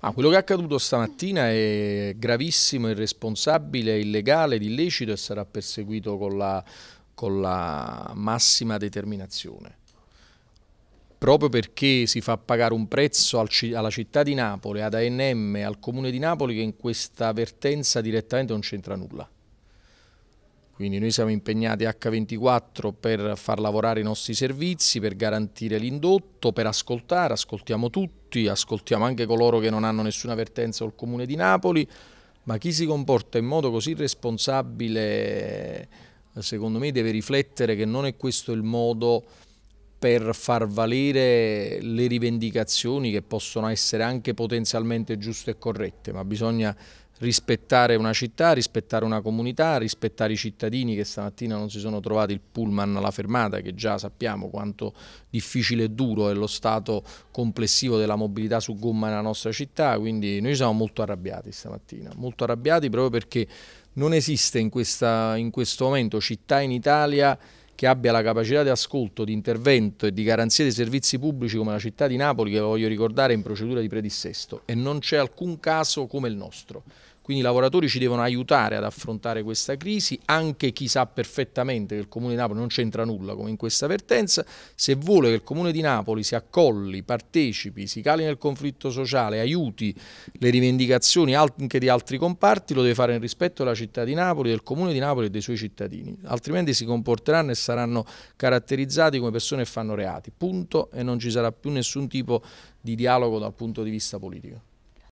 Ah, quello che è accaduto stamattina è gravissimo, irresponsabile, illegale, illecito e sarà perseguito con la, con la massima determinazione proprio perché si fa pagare un prezzo alla città di Napoli, ad ANM, al comune di Napoli che in questa vertenza direttamente non c'entra nulla. Quindi noi siamo impegnati H24 per far lavorare i nostri servizi, per garantire l'indotto, per ascoltare, ascoltiamo tutti tutti, ascoltiamo anche coloro che non hanno nessuna vertenza col Comune di Napoli, ma chi si comporta in modo così responsabile secondo me deve riflettere che non è questo il modo per far valere le rivendicazioni che possono essere anche potenzialmente giuste e corrette, ma bisogna rispettare una città, rispettare una comunità, rispettare i cittadini che stamattina non si sono trovati il pullman alla fermata, che già sappiamo quanto difficile e duro è lo stato complessivo della mobilità su gomma nella nostra città, quindi noi siamo molto arrabbiati stamattina, molto arrabbiati proprio perché non esiste in, questa, in questo momento città in Italia che abbia la capacità di ascolto, di intervento e di garanzia dei servizi pubblici come la città di Napoli, che voglio ricordare è in procedura di predissesto e non c'è alcun caso come il nostro. Quindi i lavoratori ci devono aiutare ad affrontare questa crisi, anche chi sa perfettamente che il Comune di Napoli non c'entra nulla come in questa vertenza, se vuole che il Comune di Napoli si accolli, partecipi, si cali nel conflitto sociale, aiuti le rivendicazioni anche di altri comparti, lo deve fare nel rispetto della città di Napoli, del Comune di Napoli e dei suoi cittadini, altrimenti si comporteranno e saranno caratterizzati come persone che fanno reati, punto, e non ci sarà più nessun tipo di dialogo dal punto di vista politico.